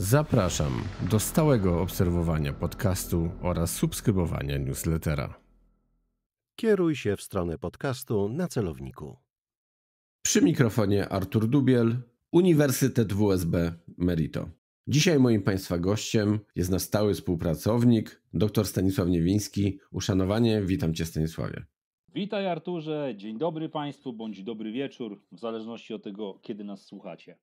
Zapraszam do stałego obserwowania podcastu oraz subskrybowania newslettera. Kieruj się w stronę podcastu na celowniku. Przy mikrofonie Artur Dubiel, Uniwersytet WSB Merito. Dzisiaj moim Państwa gościem jest nasz stały współpracownik, dr Stanisław Niewiński. Uszanowanie, witam Cię Stanisławie. Witaj Arturze, dzień dobry Państwu bądź dobry wieczór, w zależności od tego, kiedy nas słuchacie.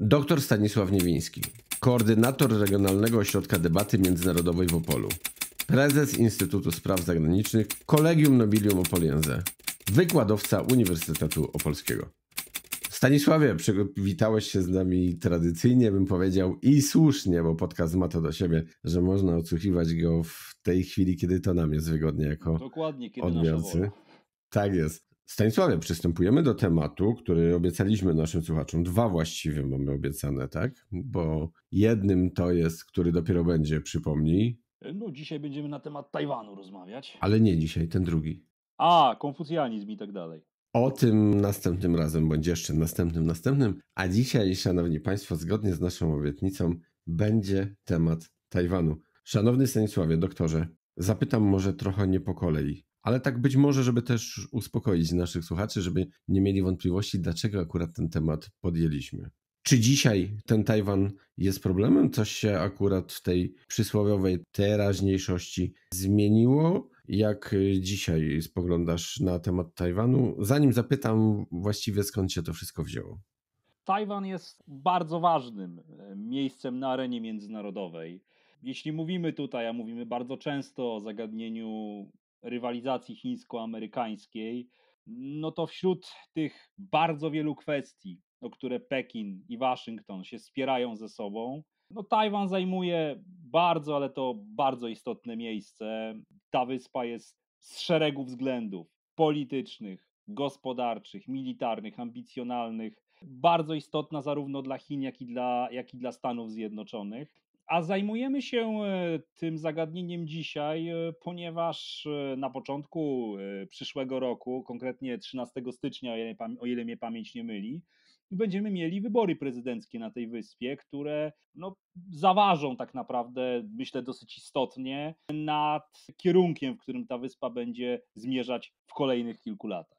Doktor Stanisław Niewiński, koordynator Regionalnego Ośrodka Debaty Międzynarodowej w Opolu, prezes Instytutu Spraw Zagranicznych Kolegium Nobilium Opoliense, wykładowca Uniwersytetu Opolskiego. Stanisławie, przywitałeś się z nami tradycyjnie, bym powiedział, i słusznie, bo podcast ma to do siebie, że można odsłuchiwać go w tej chwili, kiedy to nam jest wygodnie jako Dokładnie, kiedy odbiorcy. Tak jest. Stanisławie, przystępujemy do tematu, który obiecaliśmy naszym słuchaczom. Dwa właściwie mamy obiecane, tak? Bo jednym to jest, który dopiero będzie, przypomnij. No, dzisiaj będziemy na temat Tajwanu rozmawiać. Ale nie dzisiaj, ten drugi. A, konfucjanizm i tak dalej. O tym następnym razem, będzie jeszcze następnym, następnym. A dzisiaj, szanowni państwo, zgodnie z naszą obietnicą, będzie temat Tajwanu. Szanowny Stanisławie, doktorze, zapytam może trochę nie po kolei. Ale tak być może, żeby też uspokoić naszych słuchaczy, żeby nie mieli wątpliwości, dlaczego akurat ten temat podjęliśmy. Czy dzisiaj ten Tajwan jest problemem? Coś się akurat w tej przysłowiowej teraźniejszości zmieniło? Jak dzisiaj spoglądasz na temat Tajwanu? Zanim zapytam właściwie skąd się to wszystko wzięło. Tajwan jest bardzo ważnym e, miejscem na arenie międzynarodowej. Jeśli mówimy tutaj, a mówimy bardzo często o zagadnieniu rywalizacji chińsko-amerykańskiej, no to wśród tych bardzo wielu kwestii, o które Pekin i Waszyngton się spierają ze sobą, no Tajwan zajmuje bardzo, ale to bardzo istotne miejsce. Ta wyspa jest z szeregu względów politycznych, gospodarczych, militarnych, ambicjonalnych, bardzo istotna zarówno dla Chin, jak i dla, jak i dla Stanów Zjednoczonych. A zajmujemy się e, tym zagadnieniem dzisiaj, e, ponieważ e, na początku przyszłego roku, konkretnie 13 stycznia, o ile mnie pamięć nie myli, będziemy mieli wybory prezydenckie na tej wyspie, które no, zaważą tak naprawdę, myślę, dosyć istotnie nad kierunkiem, w którym ta wyspa będzie zmierzać w kolejnych kilku latach.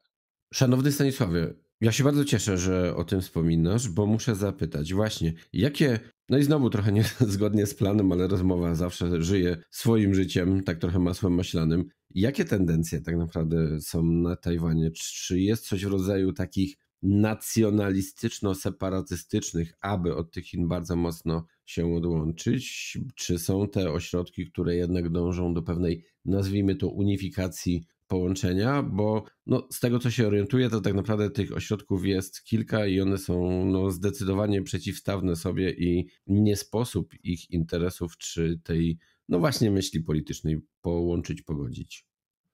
Szanowny Stanisławie, ja się bardzo cieszę, że o tym wspominasz, bo muszę zapytać właśnie, jakie, no i znowu trochę niezgodnie z planem, ale rozmowa zawsze żyje swoim życiem, tak trochę masłem myślanym. Jakie tendencje tak naprawdę są na Tajwanie? Czy jest coś w rodzaju takich nacjonalistyczno-separatystycznych, aby od tych Chin bardzo mocno się odłączyć? Czy są te ośrodki, które jednak dążą do pewnej, nazwijmy to, unifikacji połączenia, bo no, z tego co się orientuję, to tak naprawdę tych ośrodków jest kilka i one są no, zdecydowanie przeciwstawne sobie i nie sposób ich interesów czy tej, no właśnie, myśli politycznej połączyć, pogodzić.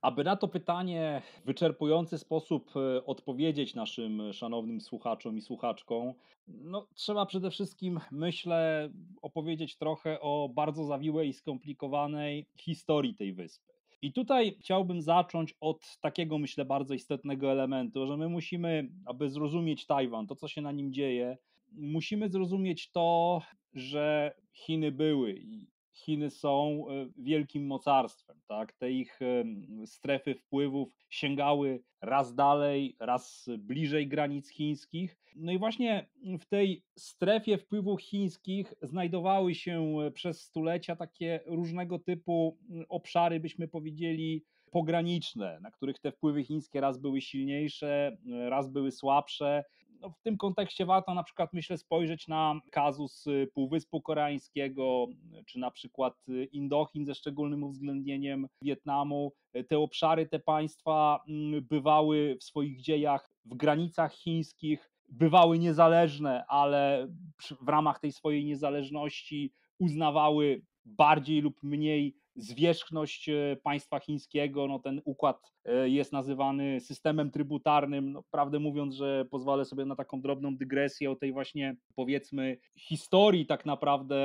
Aby na to pytanie w wyczerpujący sposób e, odpowiedzieć naszym szanownym słuchaczom i słuchaczkom, no, trzeba przede wszystkim, myślę, opowiedzieć trochę o bardzo zawiłej i skomplikowanej historii tej wyspy. I tutaj chciałbym zacząć od takiego, myślę, bardzo istotnego elementu, że my musimy, aby zrozumieć Tajwan, to co się na nim dzieje, musimy zrozumieć to, że Chiny były i Chiny są e, wielkim mocarstwem tak? Te ich strefy wpływów sięgały raz dalej, raz bliżej granic chińskich. No i właśnie w tej strefie wpływów chińskich znajdowały się przez stulecia takie różnego typu mm, obszary, byśmy powiedzieli, pograniczne, na których te wpływy chińskie raz były silniejsze, raz były słabsze. No w tym kontekście warto na przykład myślę spojrzeć na kazus y, Półwyspu Koreańskiego, y, czy na przykład y, Indochin ze szczególnym uwzględnieniem Wietnamu. Te obszary, te państwa mm, bywały w swoich dziejach w granicach chińskich, bywały niezależne, ale w ramach tej swojej niezależności uznawały bardziej lub mniej zwierzchność e, państwa chińskiego. No, ten układ e, jest nazywany systemem trybutarnym. No, prawdę mówiąc, że pozwolę sobie na taką drobną dygresję o tej właśnie, powiedzmy, historii tak naprawdę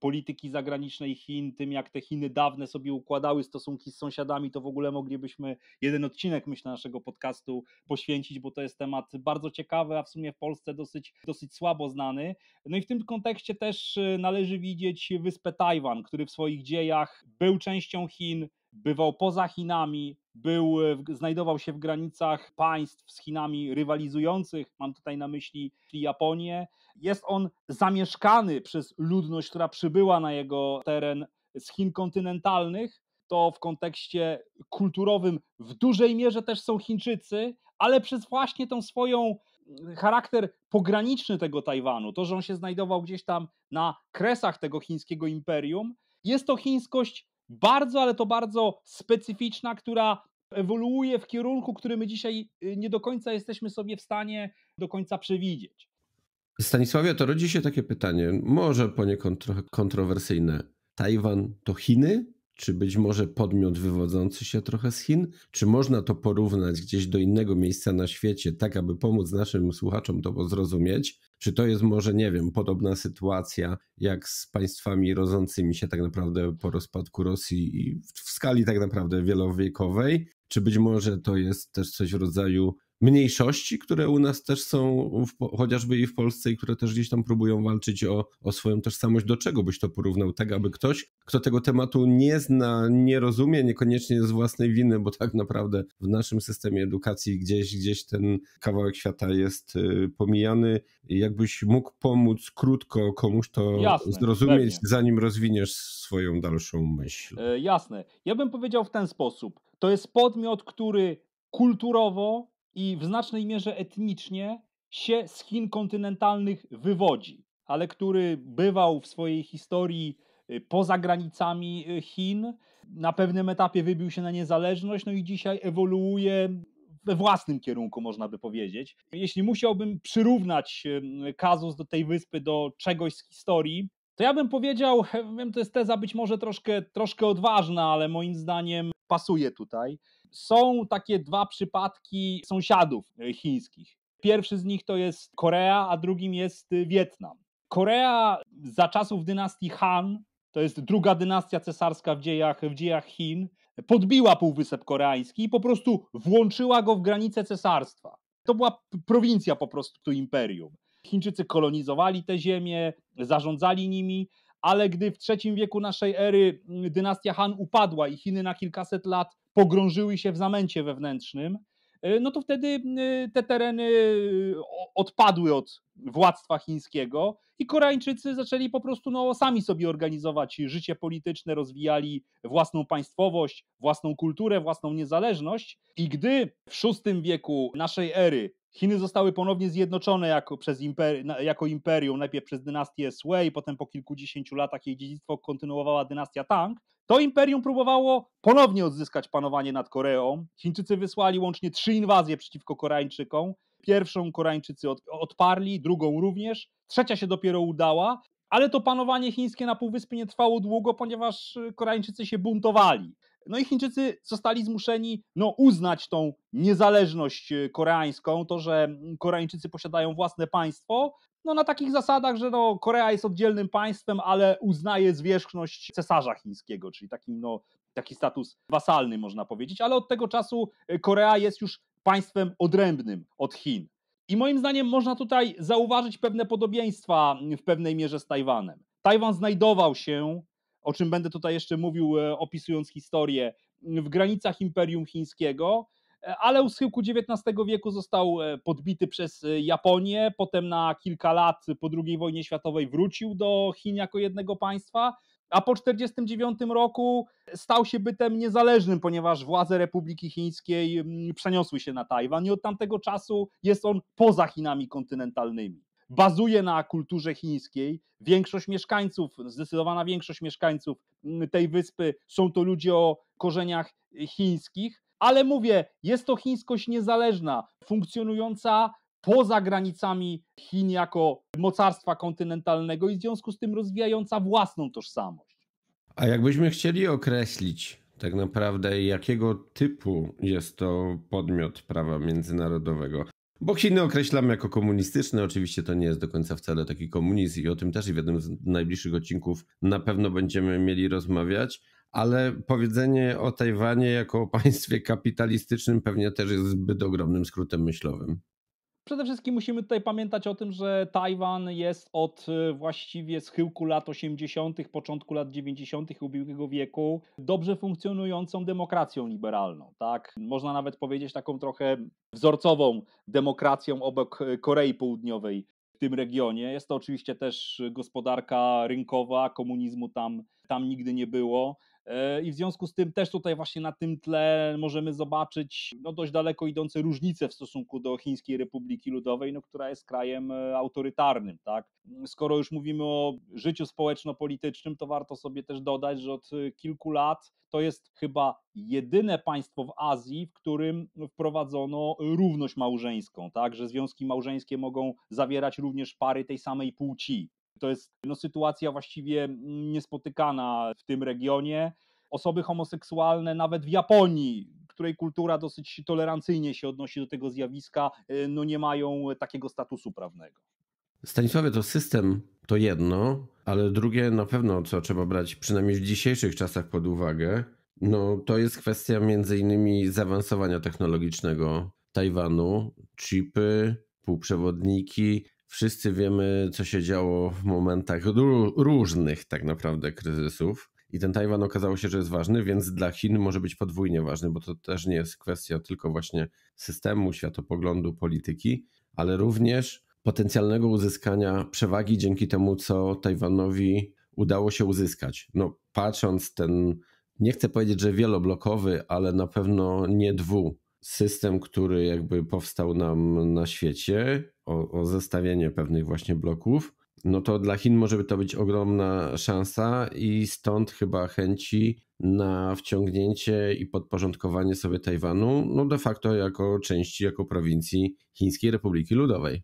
polityki zagranicznej Chin, tym jak te Chiny dawne sobie układały stosunki z sąsiadami, to w ogóle moglibyśmy jeden odcinek, myślę, naszego podcastu poświęcić, bo to jest temat bardzo ciekawy, a w sumie w Polsce dosyć, dosyć słabo znany. No i w tym kontekście też e, należy widzieć wyspę Tajwan, który w swoich dziejach był był częścią Chin, bywał poza Chinami, był, e, znajdował się w granicach państw z Chinami rywalizujących, mam tutaj na myśli Japonię. Jest on zamieszkany przez ludność, która przybyła na jego teren z Chin kontynentalnych. To w kontekście kulturowym w dużej mierze też są Chińczycy, ale przez właśnie tą swoją mm, charakter pograniczny tego Tajwanu, to, że on się znajdował gdzieś tam na kresach tego chińskiego imperium, jest to chińskość bardzo, ale to bardzo specyficzna, która ewoluuje w kierunku, który my dzisiaj y, nie do końca jesteśmy sobie w stanie do końca przewidzieć. Stanisławie, to rodzi się takie pytanie, może poniekąd trochę kontrowersyjne. Tajwan to Chiny czy być może podmiot wywodzący się trochę z Chin? Czy można to porównać gdzieś do innego miejsca na świecie, tak aby pomóc naszym słuchaczom to zrozumieć? Czy to jest może, nie wiem, podobna sytuacja jak z państwami rodzącymi się tak naprawdę po rozpadku Rosji i w skali tak naprawdę wielowiekowej? Czy być może to jest też coś w rodzaju mniejszości, które u nas też są, w, chociażby i w Polsce, i które też gdzieś tam próbują walczyć o, o swoją tożsamość. Do czego byś to porównał? Tak, aby ktoś, kto tego tematu nie zna, nie rozumie, niekoniecznie z własnej winy, bo tak naprawdę w naszym systemie edukacji gdzieś, gdzieś ten kawałek świata jest y, pomijany. Jakbyś mógł pomóc krótko komuś to Jasne, zrozumieć, pewnie. zanim rozwiniesz swoją dalszą myśl. E, jasne. Ja bym powiedział w ten sposób. To jest podmiot, który kulturowo i w znacznej mierze etnicznie się z Chin kontynentalnych wywodzi, ale który bywał w swojej historii y, poza granicami y, Chin, na pewnym etapie wybił się na niezależność, no i dzisiaj ewoluuje we własnym kierunku, można by powiedzieć. Jeśli musiałbym przyrównać kazus do tej wyspy do czegoś z historii, to ja bym powiedział, e, wiem, to jest teza być może troszkę, troszkę odważna, ale moim zdaniem pasuje tutaj. Są takie dwa przypadki sąsiadów e, chińskich. Pierwszy z nich to jest Korea, a drugim jest e, Wietnam. Korea za czasów dynastii Han, to jest druga dynastia cesarska w dziejach, w dziejach Chin, podbiła Półwysep Koreański i po prostu włączyła go w granice cesarstwa. To była prowincja po prostu imperium. Chińczycy kolonizowali te ziemie, zarządzali nimi, ale gdy w III wieku naszej ery mm, dynastia Han upadła i Chiny na kilkaset lat pogrążyły się w zamęcie wewnętrznym, y, no to wtedy mm, y, te tereny y, odpadły od władztwa chińskiego i Koreańczycy zaczęli po prostu no, sami sobie organizować życie polityczne, rozwijali własną państwowość, własną kulturę, własną niezależność. I gdy w VI wieku naszej ery Chiny zostały ponownie zjednoczone jako, przez jako imperium, najpierw przez dynastię Sui, potem po kilkudziesięciu latach jej dziedzictwo kontynuowała dynastia Tang. To imperium próbowało ponownie odzyskać panowanie nad Koreą. Chińczycy wysłali łącznie trzy inwazje przeciwko Koreańczykom. Pierwszą Koreańczycy od, odparli, drugą również. Trzecia się dopiero udała, ale to panowanie chińskie na Półwyspie nie trwało długo, ponieważ y, Koreańczycy się buntowali. No i Chińczycy zostali zmuszeni no, uznać tą niezależność y, koreańską, to, że mm, Koreańczycy posiadają własne państwo, no, na takich zasadach, że no, Korea jest oddzielnym państwem, ale uznaje zwierzchność cesarza chińskiego, czyli takim, no, taki status wasalny można powiedzieć, ale od tego czasu y, Korea jest już państwem odrębnym od Chin. I moim zdaniem można tutaj zauważyć pewne podobieństwa mm, w pewnej mierze z Tajwanem. Tajwan znajdował się o czym będę tutaj jeszcze mówił, e, opisując historię, w granicach Imperium Chińskiego, e, ale u schyłku XIX wieku został e, podbity przez Japonię, potem na kilka lat po II wojnie światowej wrócił do Chin jako jednego państwa, a po 1949 roku stał się bytem niezależnym, ponieważ władze Republiki Chińskiej mm, przeniosły się na Tajwan i od tamtego czasu jest on poza Chinami kontynentalnymi bazuje na kulturze chińskiej. Większość mieszkańców, zdecydowana większość mieszkańców mm, tej wyspy są to ludzie o korzeniach y, chińskich, ale mówię, jest to chińskość niezależna, funkcjonująca poza granicami Chin jako mocarstwa kontynentalnego i w związku z tym rozwijająca własną tożsamość. A jakbyśmy chcieli określić tak naprawdę jakiego typu jest to podmiot prawa międzynarodowego, bo Chiny określamy jako komunistyczne. Oczywiście to nie jest do końca wcale taki komunizm i o tym też w jednym z najbliższych odcinków na pewno będziemy mieli rozmawiać. Ale powiedzenie o Tajwanie jako o państwie kapitalistycznym pewnie też jest zbyt ogromnym skrótem myślowym. Przede wszystkim musimy tutaj pamiętać o tym, że Tajwan jest od y, właściwie schyłku lat 80., początku lat 90. ubiegłego wieku dobrze funkcjonującą demokracją liberalną. Tak? Można nawet powiedzieć taką trochę wzorcową demokracją obok y, Korei Południowej w tym regionie. Jest to oczywiście też y, gospodarka rynkowa, komunizmu tam, tam nigdy nie było. E, I w związku z tym też tutaj właśnie na tym tle możemy zobaczyć no, dość daleko idące różnice w stosunku do Chińskiej Republiki Ludowej, no, która jest krajem e, autorytarnym. Tak? Skoro już mówimy o życiu społeczno-politycznym, to warto sobie też dodać, że od e, kilku lat to jest chyba jedyne państwo w Azji, w którym wprowadzono równość małżeńską, tak, że związki małżeńskie mogą zawierać również pary tej samej płci. To jest no, sytuacja właściwie niespotykana w tym regionie. Osoby homoseksualne nawet w Japonii, której kultura dosyć tolerancyjnie się odnosi do tego zjawiska, y, no nie mają takiego statusu prawnego. Stanisławie, to system to jedno, ale drugie na pewno, co trzeba brać przynajmniej w dzisiejszych czasach pod uwagę, no to jest kwestia między innymi zaawansowania technologicznego Tajwanu, chipy, półprzewodniki, Wszyscy wiemy, co się działo w momentach różnych tak naprawdę kryzysów. I ten Tajwan okazało się, że jest ważny, więc dla Chin może być podwójnie ważny, bo to też nie jest kwestia tylko właśnie systemu, światopoglądu, polityki, ale również potencjalnego uzyskania przewagi dzięki temu, co Tajwanowi udało się uzyskać. No, patrząc ten, nie chcę powiedzieć, że wieloblokowy, ale na pewno nie dwu system, który jakby powstał nam na świecie o, o zestawianie pewnych właśnie bloków, no to dla Chin może to być ogromna szansa i stąd chyba chęci na wciągnięcie i podporządkowanie sobie Tajwanu, no de facto jako części, jako prowincji Chińskiej Republiki Ludowej.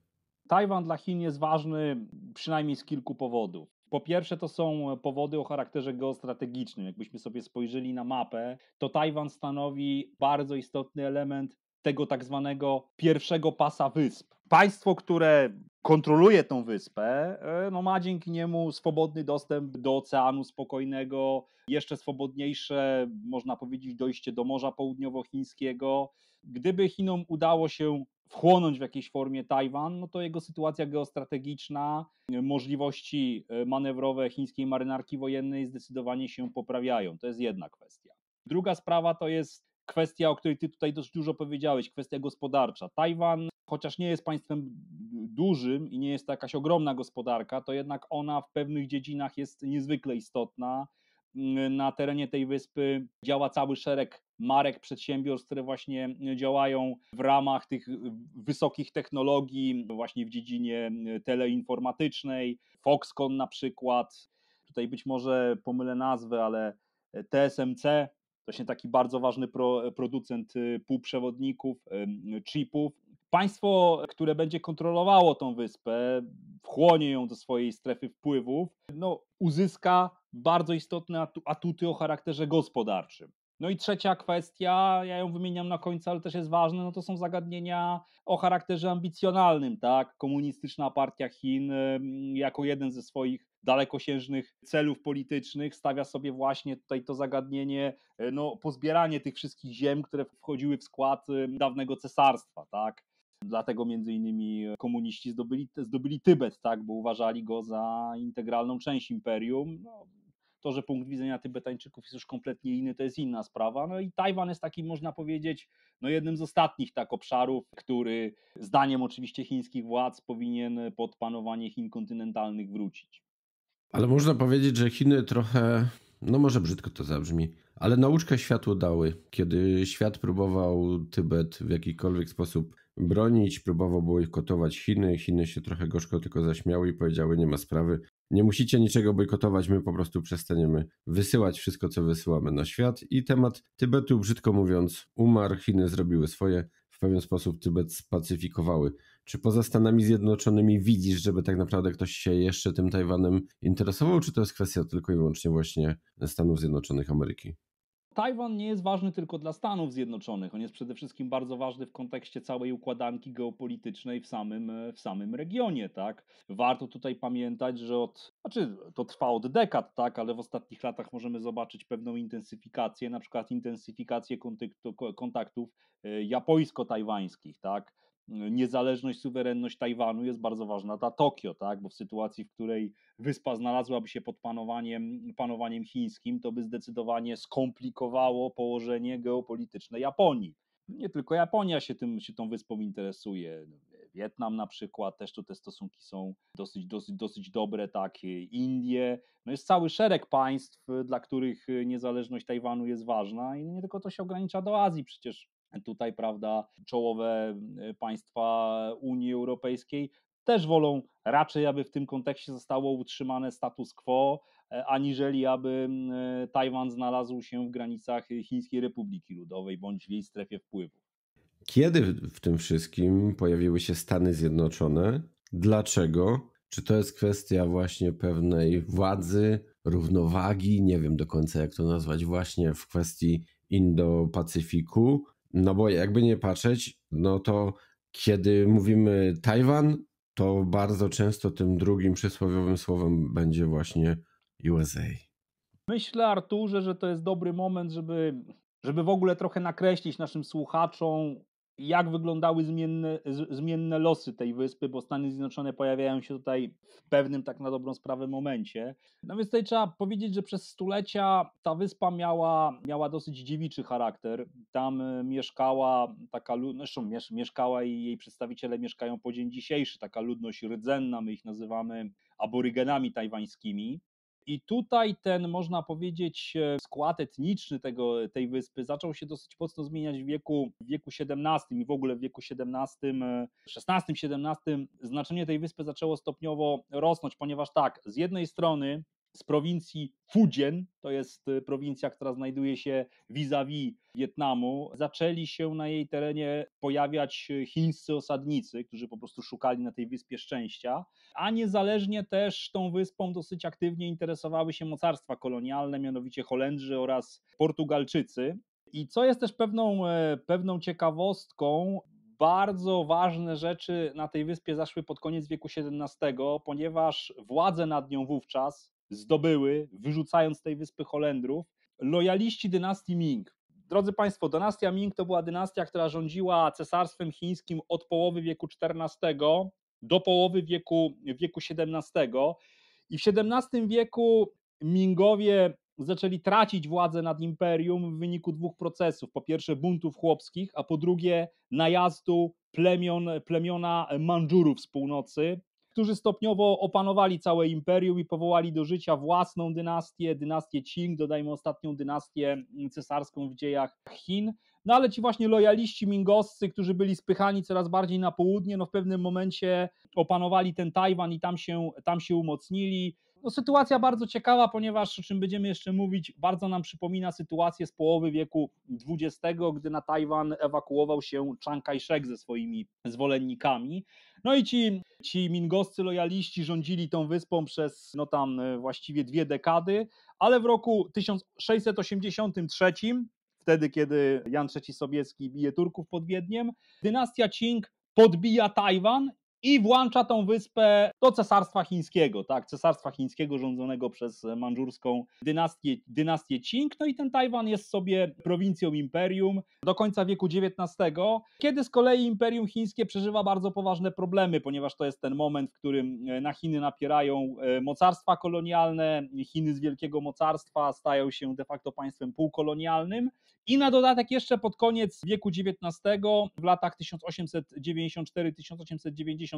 Tajwan dla Chin jest ważny przynajmniej z kilku powodów. Po pierwsze, to są powody o charakterze geostrategicznym. Jakbyśmy sobie spojrzeli na mapę, to Tajwan stanowi bardzo istotny element tego tak zwanego pierwszego pasa wysp. Państwo, które kontroluje tą wyspę, e, no ma dzięki niemu swobodny dostęp do Oceanu Spokojnego, jeszcze swobodniejsze, można powiedzieć, dojście do Morza Południowochińskiego. Gdyby Chinom udało się wchłonąć w jakiejś formie Tajwan, no to jego sytuacja geostrategiczna, możliwości e, manewrowe chińskiej marynarki wojennej zdecydowanie się poprawiają. To jest jedna kwestia. Druga sprawa to jest kwestia, o której ty tutaj dość dużo powiedziałeś, kwestia gospodarcza. Tajwan, chociaż nie jest państwem dużym i nie jest to jakaś ogromna gospodarka, to jednak ona w pewnych dziedzinach jest niezwykle istotna. Na terenie tej wyspy działa cały szereg marek przedsiębiorstw, które właśnie e, działają w ramach tych e, wysokich technologii, właśnie w dziedzinie e, teleinformatycznej, Foxconn na przykład. Tutaj być może pomylę nazwę, ale TSMC, właśnie taki bardzo ważny pro, producent półprzewodników, chipów. Państwo, które będzie kontrolowało tą wyspę, wchłonie ją do swojej strefy wpływów, no, uzyska bardzo istotne atuty o charakterze gospodarczym. No i trzecia kwestia, ja ją wymieniam na końcu, ale też jest ważna, no to są zagadnienia o charakterze ambicjonalnym, tak? Komunistyczna partia Chin jako jeden ze swoich dalekosiężnych celów politycznych stawia sobie właśnie tutaj to zagadnienie, e, no pozbieranie tych wszystkich ziem, które wchodziły w skład dawnego cesarstwa, tak? Dlatego między innymi komuniści zdobyli, zdobyli Tybet, tak, bo uważali go za integralną część imperium. No, to, że punkt widzenia Tybetańczyków jest już kompletnie inny, to jest inna sprawa. No i Tajwan jest takim, można powiedzieć, no jednym z ostatnich tak obszarów, który zdaniem oczywiście chińskich władz powinien pod panowanie Chin kontynentalnych wrócić. Ale można powiedzieć, że Chiny trochę, no może brzydko to zabrzmi, ale nauczkę światu dały. Kiedy świat próbował Tybet w jakikolwiek sposób bronić, próbował bojkotować Chiny, Chiny się trochę gorzko tylko zaśmiały i powiedziały nie ma sprawy, nie musicie niczego bojkotować, my po prostu przestaniemy wysyłać wszystko, co wysyłamy na świat. I temat Tybetu, brzydko mówiąc, umarł. Chiny zrobiły swoje, w pewien sposób Tybet spacyfikowały. Czy poza Stanami Zjednoczonymi widzisz, żeby tak naprawdę ktoś się jeszcze tym Tajwanem interesował, czy to jest kwestia tylko i wyłącznie właśnie Stanów Zjednoczonych Ameryki? Tajwan nie jest ważny tylko dla Stanów Zjednoczonych, on jest przede wszystkim bardzo ważny w kontekście całej układanki geopolitycznej w samym, w samym regionie, tak? Warto tutaj pamiętać, że od, znaczy to trwa od dekad, tak, ale w ostatnich latach możemy zobaczyć pewną intensyfikację, na przykład intensyfikację kontaktu, kontaktów e, japońsko-tajwańskich, tak? niezależność, suwerenność Tajwanu jest bardzo ważna dla Tokio, tak? bo w sytuacji, w której wyspa znalazłaby się pod panowaniem, panowaniem chińskim, to by zdecydowanie skomplikowało położenie geopolityczne Japonii. Nie tylko Japonia się, tym, się tą wyspą interesuje. Wietnam na przykład, też tu te stosunki są dosyć, dosyć, dosyć dobre, takie Indie. No jest cały szereg państw, dla których niezależność Tajwanu jest ważna i nie tylko to się ogranicza do Azji, przecież Tutaj, prawda, czołowe y, państwa Unii Europejskiej też wolą raczej, aby w tym kontekście zostało utrzymane status quo, e, aniżeli aby mm, e, Tajwan znalazł się w granicach Chińskiej Republiki Ludowej bądź w jej strefie wpływu. Kiedy w tym wszystkim pojawiły się Stany Zjednoczone? Dlaczego? Czy to jest kwestia właśnie pewnej władzy, równowagi, nie wiem do końca jak to nazwać, właśnie w kwestii Indo-Pacyfiku? No bo jakby nie patrzeć, no to kiedy mówimy Tajwan, to bardzo często tym drugim przysłowiowym słowem będzie właśnie USA. Myślę, Arturze, że to jest dobry moment, żeby, żeby w ogóle trochę nakreślić naszym słuchaczom, jak wyglądały zmienne, zmienne losy tej wyspy, bo Stany Zjednoczone pojawiają się tutaj w pewnym tak na dobrą sprawę momencie. No więc tutaj trzeba powiedzieć, że przez stulecia ta wyspa miała, miała dosyć dziewiczy charakter. Tam e, mieszkała taka ludność, zresztą mieszkała i jej przedstawiciele mieszkają po dzień dzisiejszy, taka ludność rdzenna, my ich nazywamy aborygenami tajwańskimi. I tutaj ten, można powiedzieć, e, skład etniczny tego, tej wyspy zaczął się dosyć mocno zmieniać w wieku, w wieku XVII i w ogóle w wieku XVII, XVI, XVII znaczenie tej wyspy zaczęło stopniowo rosnąć, ponieważ tak, z jednej strony z prowincji Fujian, to jest y, prowincja, która znajduje się vis-a-vis Wietnamu, zaczęli się na jej terenie pojawiać y, chińscy osadnicy, którzy po prostu szukali na tej wyspie szczęścia, a niezależnie też tą wyspą dosyć aktywnie interesowały się mocarstwa kolonialne, mianowicie Holendrzy oraz Portugalczycy. I co jest też pewną, e, pewną ciekawostką, bardzo ważne rzeczy na tej wyspie zaszły pod koniec wieku XVII, ponieważ władze nad nią wówczas zdobyły, wyrzucając z tej wyspy Holendrów, lojaliści dynastii Ming. Drodzy Państwo, dynastia Ming to była dynastia, która rządziła cesarstwem chińskim od połowy wieku XIV do połowy wieku, wieku XVII. I w XVII wieku Mingowie zaczęli tracić władzę nad imperium w wyniku dwóch procesów. Po pierwsze buntów chłopskich, a po drugie najazdu plemion, plemiona Mandżurów z północy, którzy stopniowo opanowali całe imperium i powołali do życia własną dynastię, dynastię Qing, dodajmy ostatnią dynastię mm, cesarską w dziejach Chin. No ale ci właśnie lojaliści mingoscy, którzy byli spychani coraz bardziej na południe, no w pewnym momencie opanowali ten Tajwan i tam się, tam się umocnili. No, sytuacja bardzo ciekawa, ponieważ o czym będziemy jeszcze mówić, bardzo nam przypomina sytuację z połowy wieku XX, gdy na Tajwan ewakuował się Chiang Kai-shek ze swoimi zwolennikami. No i ci, ci mingoscy lojaliści rządzili tą wyspą przez no tam e, właściwie dwie dekady, ale w roku 1683 wtedy, kiedy Jan III Sobieski bije Turków pod Wiedniem. Dynastia Qing podbija Tajwan i włącza tą wyspę do Cesarstwa Chińskiego, tak, Cesarstwa Chińskiego rządzonego przez mandżurską dynastię, dynastię Qing, no i ten Tajwan jest sobie prowincją imperium do końca wieku XIX, kiedy z kolei Imperium Chińskie przeżywa bardzo poważne problemy, ponieważ to jest ten moment, w którym e, na Chiny napierają e, mocarstwa kolonialne, Chiny z wielkiego mocarstwa stają się de facto państwem półkolonialnym i na dodatek jeszcze pod koniec wieku XIX, w latach 1894 1895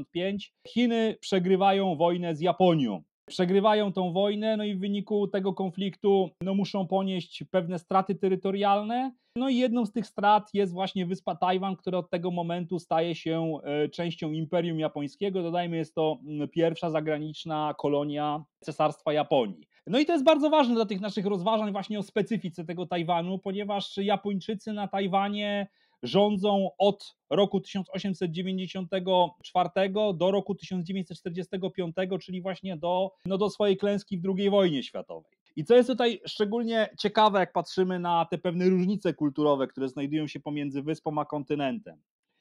Chiny przegrywają wojnę z Japonią. Przegrywają tą wojnę, no i w wyniku tego konfliktu no, muszą ponieść pewne straty terytorialne. No i jedną z tych strat jest właśnie wyspa Tajwan, która od tego momentu staje się e, częścią Imperium Japońskiego. Dodajmy, jest to pierwsza zagraniczna kolonia Cesarstwa Japonii. No i to jest bardzo ważne dla tych naszych rozważań właśnie o specyfice tego Tajwanu, ponieważ Japończycy na Tajwanie rządzą od roku 1894 do roku 1945, czyli właśnie do, no do swojej klęski w II wojnie światowej. I co jest tutaj szczególnie ciekawe, jak patrzymy na te pewne różnice kulturowe, które znajdują się pomiędzy wyspą a kontynentem.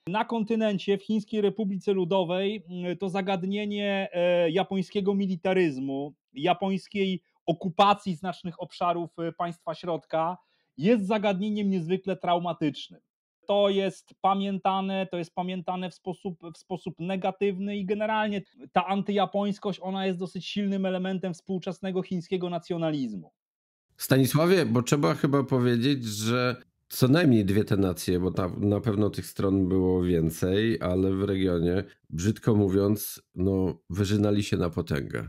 Na kontynencie, w Chińskiej Republice Ludowej, mm, to zagadnienie e, japońskiego militaryzmu, japońskiej okupacji znacznych obszarów e, państwa środka jest zagadnieniem niezwykle traumatycznym to jest pamiętane, to jest pamiętane w sposób, w sposób negatywny i generalnie ta antyjapońskość, ona jest dosyć silnym elementem współczesnego chińskiego nacjonalizmu. Stanisławie, bo trzeba chyba powiedzieć, że co najmniej dwie te nacje, bo tam na pewno tych stron było więcej, ale w regionie, brzydko mówiąc, no, wyżynali się na potęgę.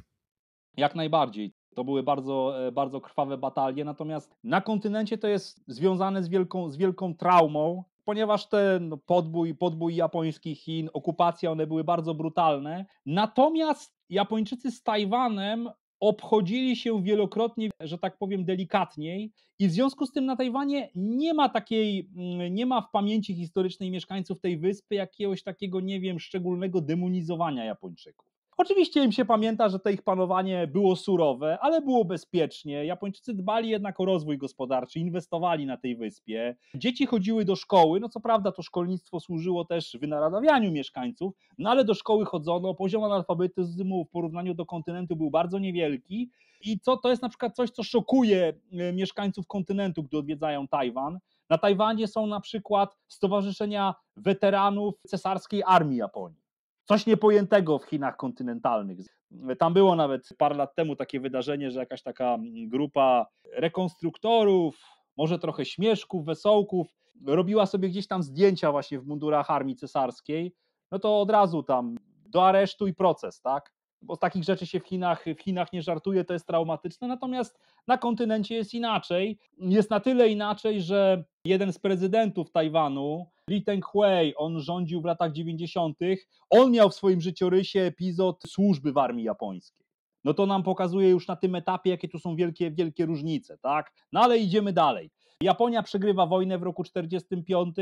Jak najbardziej. To były bardzo, e, bardzo krwawe batalie, natomiast na kontynencie to jest związane z wielką, z wielką traumą, ponieważ ten podbój, podbój japoński Chin, okupacja, one były bardzo brutalne. Natomiast Japończycy z Tajwanem obchodzili się wielokrotnie, że tak powiem, delikatniej i w związku z tym na Tajwanie nie ma takiej, mm, nie ma w pamięci historycznej mieszkańców tej wyspy jakiegoś takiego, nie wiem, szczególnego demonizowania Japończyków. Oczywiście im się pamięta, że to ich panowanie było surowe, ale było bezpiecznie. Japończycy dbali jednak o rozwój gospodarczy, inwestowali na tej wyspie. Dzieci chodziły do szkoły, no co prawda to szkolnictwo służyło też wynaradawianiu mieszkańców, no ale do szkoły chodzono, poziom analfabetyzmu w porównaniu do kontynentu był bardzo niewielki. I co to jest na przykład coś, co szokuje e, mieszkańców kontynentu, gdy odwiedzają Tajwan. Na Tajwanie są na przykład stowarzyszenia weteranów cesarskiej armii Japonii coś niepojętego w Chinach kontynentalnych. Tam było nawet parę lat temu takie wydarzenie, że jakaś taka mm, grupa rekonstruktorów, może trochę śmieszków, wesołków, robiła sobie gdzieś tam zdjęcia właśnie w mundurach armii cesarskiej, no to od razu tam do aresztu i proces, tak? Bo takich rzeczy się w Chinach, w Chinach nie żartuje, to jest traumatyczne, natomiast na kontynencie jest inaczej. Jest na tyle inaczej, że jeden z prezydentów Tajwanu, Li Teng-hui, on rządził w latach 90., on miał w swoim życiorysie epizod służby w armii japońskiej. No to nam pokazuje już na tym etapie, jakie tu są wielkie, wielkie różnice, tak? No ale idziemy dalej. Japonia przegrywa wojnę w roku 45.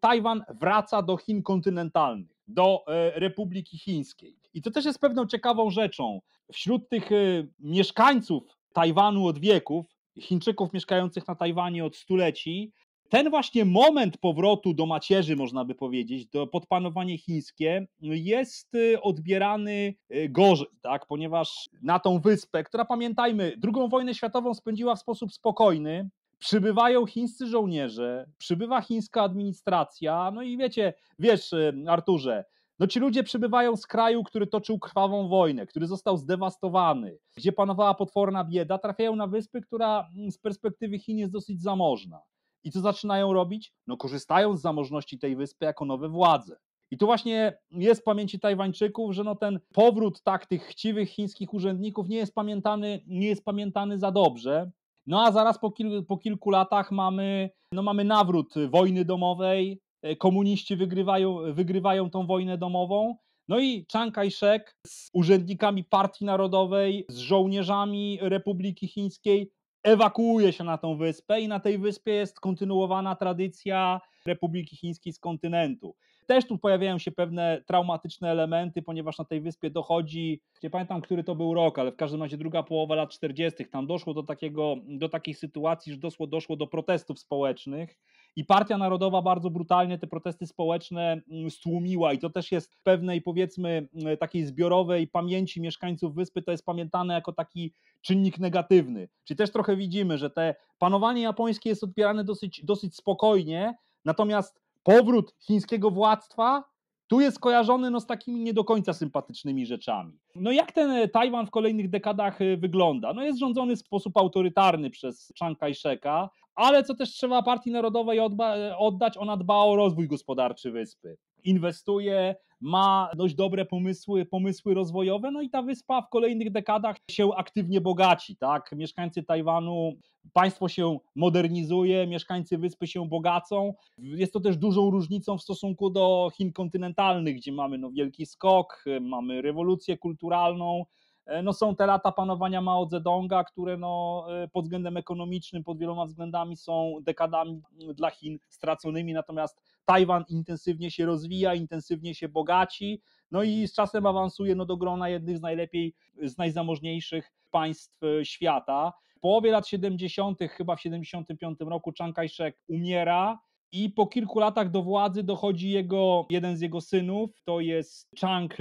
Tajwan wraca do Chin kontynentalnych, do e, Republiki Chińskiej. I to też jest pewną ciekawą rzeczą. Wśród tych e, mieszkańców Tajwanu od wieków, Chińczyków mieszkających na Tajwanie od stuleci, ten właśnie moment powrotu do macierzy, można by powiedzieć, do podpanowanie chińskie, y, jest y, odbierany y, gorzej, tak? ponieważ na tą wyspę, która pamiętajmy, II wojnę światową spędziła w sposób spokojny, przybywają chińscy żołnierze, przybywa chińska administracja, no i wiecie, wiesz Arturze, no ci ludzie przybywają z kraju, który toczył krwawą wojnę, który został zdewastowany, gdzie panowała potworna bieda, trafiają na wyspy, która mm, z perspektywy Chin jest dosyć zamożna. I co zaczynają robić? No korzystają z zamożności tej wyspy jako nowe władze. I tu właśnie jest w pamięci Tajwańczyków, że no ten powrót tak tych chciwych chińskich urzędników nie jest pamiętany, nie jest pamiętany za dobrze. No a zaraz po kilku, po kilku latach mamy, no mamy nawrót wojny domowej, e, komuniści wygrywają, wygrywają tą wojnę domową. No i Chiang Kai-shek z urzędnikami Partii Narodowej, z żołnierzami Republiki Chińskiej ewakuuje się na tą wyspę i na tej wyspie jest kontynuowana tradycja Republiki Chińskiej z kontynentu. Też tu pojawiają się pewne traumatyczne elementy, ponieważ na tej wyspie dochodzi, nie pamiętam, który to był rok, ale w każdym razie druga połowa lat 40. Tam doszło do, takiego, do takiej sytuacji, że doszło, doszło do protestów społecznych i Partia Narodowa bardzo brutalnie te protesty społeczne mm, stłumiła i to też jest pewnej powiedzmy mm, takiej zbiorowej pamięci mieszkańców wyspy, to jest pamiętane jako taki czynnik negatywny. Czyli też trochę widzimy, że te panowanie japońskie jest odbierane dosyć, dosyć spokojnie, natomiast powrót chińskiego władztwa tu jest kojarzony no, z takimi nie do końca sympatycznymi rzeczami. No jak ten e, Tajwan w kolejnych dekadach e, wygląda? No jest rządzony w sposób autorytarny przez Chiang Kai-sheka, ale co też trzeba Partii Narodowej odba- e, oddać, ona dba o rozwój gospodarczy wyspy. Inwestuje ma dość dobre pomysły, pomysły rozwojowe, no i ta wyspa w kolejnych dekadach się aktywnie bogaci, tak? Mieszkańcy Tajwanu, państwo się modernizuje, mieszkańcy wyspy się bogacą. Jest to też dużą różnicą w stosunku do Chin kontynentalnych, gdzie mamy no, wielki skok, mamy rewolucję kulturalną, e, no są te lata panowania Mao Zedonga, które no e, pod względem ekonomicznym, pod wieloma względami są dekadami dla Chin straconymi, natomiast Tajwan intensywnie się rozwija, intensywnie się bogaci, no i z czasem awansuje no, do grona jednych z najlepiej, z najzamożniejszych państw e, świata. W połowie lat 70., chyba w 75 roku Chiang Kai-shek umiera, i po kilku latach do władzy dochodzi jego, jeden z jego synów, to jest Chang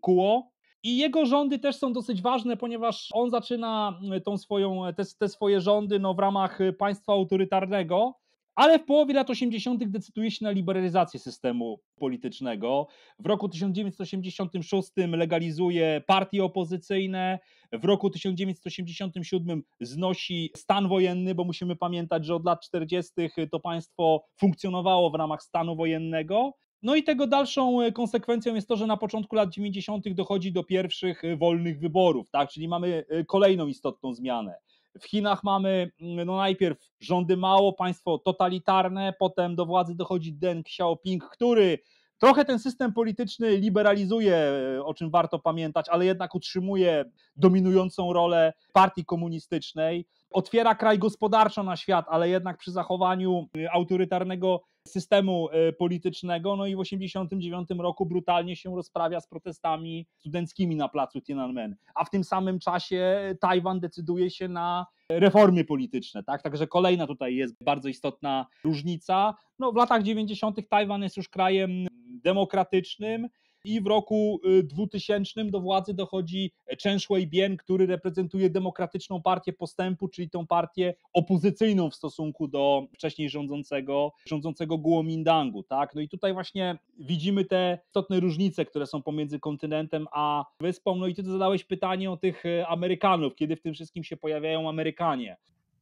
kuo I jego rządy też są dosyć ważne, ponieważ on zaczyna e, tą swoją, e, te, te swoje rządy no, w ramach państwa autorytarnego ale w połowie lat 80. decyduje się na liberalizację systemu politycznego. W roku 1986 legalizuje partie opozycyjne, w roku 1987 znosi stan wojenny, bo musimy pamiętać, że od lat 40. to państwo funkcjonowało w ramach stanu wojennego. No i tego dalszą konsekwencją jest to, że na początku lat 90. dochodzi do pierwszych wolnych wyborów, tak? Czyli mamy y, kolejną istotną zmianę. W Chinach mamy mm, no najpierw rządy mało, państwo totalitarne, potem do władzy dochodzi Deng Xiaoping, który Trochę ten system polityczny liberalizuje, o czym warto pamiętać, ale jednak utrzymuje dominującą rolę partii komunistycznej. Otwiera kraj gospodarczo na świat, ale jednak przy zachowaniu y, autorytarnego systemu y, politycznego. No i w 1989 roku brutalnie się rozprawia z protestami studenckimi na placu Tiananmen. A w tym samym czasie Tajwan decyduje się na reformy polityczne. Tak? Także kolejna tutaj jest bardzo istotna różnica. No, w latach 90. Tajwan jest już krajem demokratycznym i w roku 2000 y, do władzy dochodzi Chen Shui-bian, który reprezentuje Demokratyczną Partię Postępu, czyli tą partię opozycyjną w stosunku do wcześniej rządzącego, rządzącego Kuomintangu, tak? No i tutaj właśnie widzimy te istotne różnice, które są pomiędzy kontynentem a wyspą. No i ty zadałeś pytanie o tych y, Amerykanów, kiedy w tym wszystkim się pojawiają Amerykanie.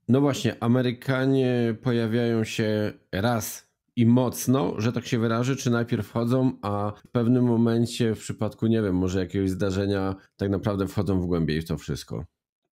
No właśnie, Amerykanie pojawiają się raz i mocno, że tak się wyrażę, czy najpierw wchodzą, a w pewnym momencie w przypadku, nie wiem, może jakiegoś zdarzenia tak naprawdę wchodzą w głębiej w to wszystko?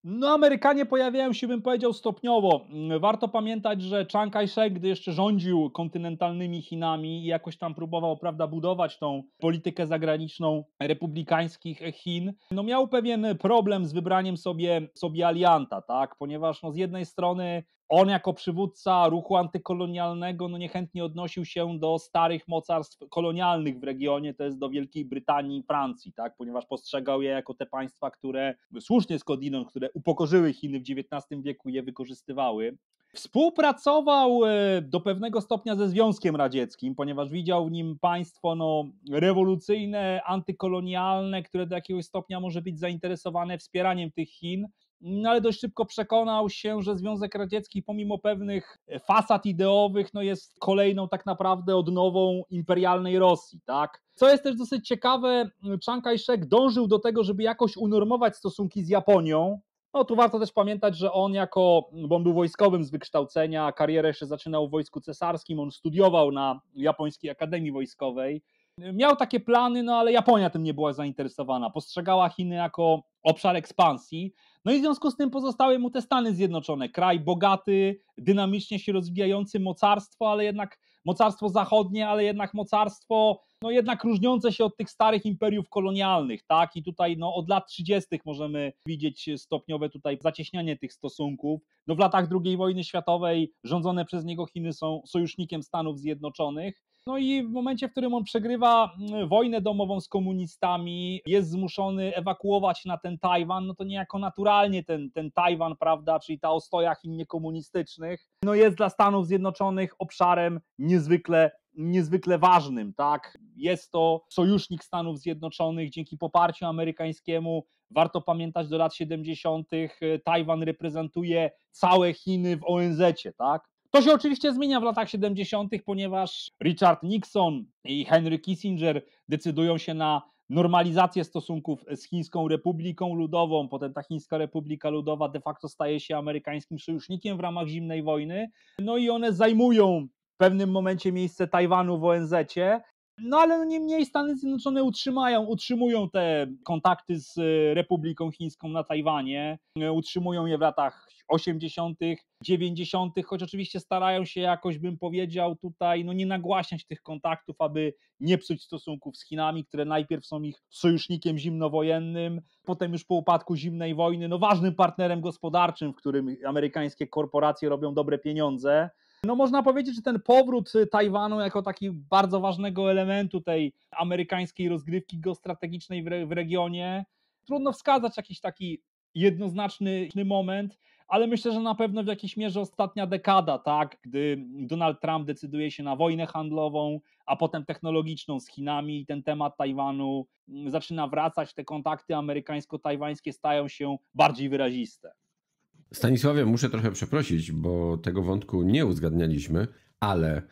No, Amerykanie pojawiają się, bym powiedział, stopniowo. Warto pamiętać, że Chiang Kai-shek, gdy jeszcze rządził kontynentalnymi Chinami i jakoś tam próbował, prawda, budować tą politykę zagraniczną republikańskich Chin, no miał pewien problem z wybraniem sobie, sobie alianta, tak? Ponieważ no, z jednej strony on jako przywódca ruchu antykolonialnego no niechętnie odnosił się do starych mocarstw kolonialnych w regionie, to jest do Wielkiej Brytanii i Francji, tak? ponieważ postrzegał je jako te państwa, które słusznie skądinąd, które upokorzyły Chiny w XIX wieku je wykorzystywały. Współpracował e, do pewnego stopnia ze Związkiem Radzieckim, ponieważ widział w nim państwo no, rewolucyjne, antykolonialne, które do jakiegoś stopnia może być zainteresowane wspieraniem tych Chin no ale dość szybko przekonał się, że Związek Radziecki pomimo pewnych e, fasad ideowych no jest kolejną tak naprawdę odnową imperialnej Rosji, tak? Co jest też dosyć ciekawe, Chiang Kai-shek dążył do tego, żeby jakoś unormować stosunki z Japonią, no tu warto też pamiętać, że on jako, bo on był wojskowym z wykształcenia, karierę jeszcze zaczynał w wojsku cesarskim, on studiował na Japońskiej Akademii Wojskowej. Miał takie plany, no ale Japonia tym nie była zainteresowana. Postrzegała Chiny jako obszar ekspansji, no i w związku z tym pozostały mu te Stany Zjednoczone, kraj bogaty, dynamicznie się rozwijający mocarstwo, ale jednak mocarstwo zachodnie, ale jednak mocarstwo, no jednak różniące się od tych starych imperiów kolonialnych, tak? I tutaj no, od lat 30. możemy widzieć stopniowe tutaj zacieśnianie tych stosunków. No, w latach II wojny światowej rządzone przez niego Chiny są sojusznikiem Stanów Zjednoczonych. No i w momencie, w którym on przegrywa mm, wojnę domową z komunistami, jest zmuszony ewakuować na ten Tajwan, no to niejako naturalnie ten, ten Tajwan, prawda, czyli ta ostoja Chin niekomunistycznych, no jest dla Stanów Zjednoczonych obszarem niezwykle niezwykle ważnym, tak? Jest to sojusznik Stanów Zjednoczonych dzięki poparciu amerykańskiemu. Warto pamiętać do lat 70. Tajwan reprezentuje całe Chiny w ONZ, tak? To się oczywiście zmienia w latach 70., ponieważ Richard Nixon i Henry Kissinger decydują się na normalizację stosunków z Chińską Republiką Ludową. Potem ta Chińska Republika Ludowa de facto staje się amerykańskim sojusznikiem w ramach zimnej wojny. No i one zajmują w pewnym momencie miejsce Tajwanu w ONZ-cie. No ale no, niemniej Stany Zjednoczone utrzymają, utrzymują te kontakty z e, Republiką Chińską na Tajwanie, e, utrzymują je w latach 80., 90., choć oczywiście starają się jakoś, bym powiedział, tutaj no nie nagłaśniać tych kontaktów, aby nie psuć stosunków z Chinami, które najpierw są ich sojusznikiem zimnowojennym, potem już po upadku zimnej wojny, no ważnym partnerem gospodarczym, w którym amerykańskie korporacje robią dobre pieniądze. No można powiedzieć, że ten powrót y, Tajwanu jako taki bardzo ważnego elementu tej amerykańskiej rozgrywki geostrategicznej w, re, w regionie, trudno wskazać jakiś taki jednoznaczny moment, ale myślę, że na pewno w jakiejś mierze ostatnia dekada, tak, gdy Donald Trump decyduje się na wojnę handlową, a potem technologiczną z Chinami i ten temat Tajwanu mm, zaczyna wracać, te kontakty amerykańsko-tajwańskie stają się bardziej wyraziste. Stanisławie, muszę trochę przeprosić, bo tego wątku nie uzgadnialiśmy, ale